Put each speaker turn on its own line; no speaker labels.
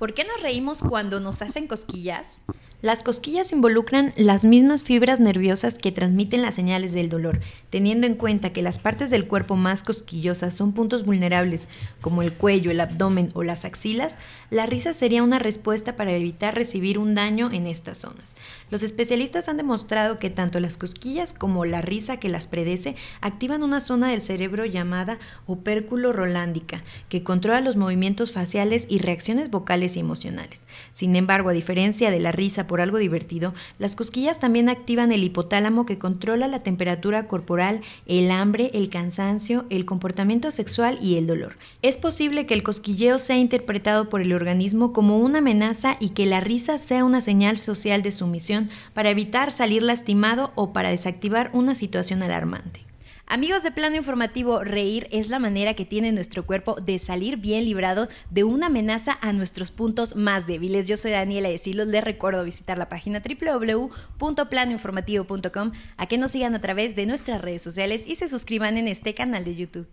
¿Por qué nos reímos cuando nos hacen cosquillas? Las cosquillas involucran las mismas fibras nerviosas que transmiten las señales del dolor, teniendo en cuenta que las partes del cuerpo más cosquillosas son puntos vulnerables como el cuello, el abdomen o las axilas, la risa sería una respuesta para evitar recibir un daño en estas zonas. Los especialistas han demostrado que tanto las cosquillas como la risa que las predece activan una zona del cerebro llamada opérculo rolándica, que controla los movimientos faciales y reacciones vocales y emocionales. Sin embargo, a diferencia de la risa por algo divertido, las cosquillas también activan el hipotálamo que controla la temperatura corporal, el hambre, el cansancio, el comportamiento sexual y el dolor. Es posible que el cosquilleo sea interpretado por el organismo como una amenaza y que la risa sea una señal social de sumisión para evitar salir lastimado o para desactivar una situación alarmante. Amigos de Plano Informativo, reír es la manera que tiene nuestro cuerpo de salir bien librado de una amenaza a nuestros puntos más débiles. Yo soy Daniela de Silos, les recuerdo visitar la página www.planoinformativo.com, a que nos sigan a través de nuestras redes sociales y se suscriban en este canal de YouTube.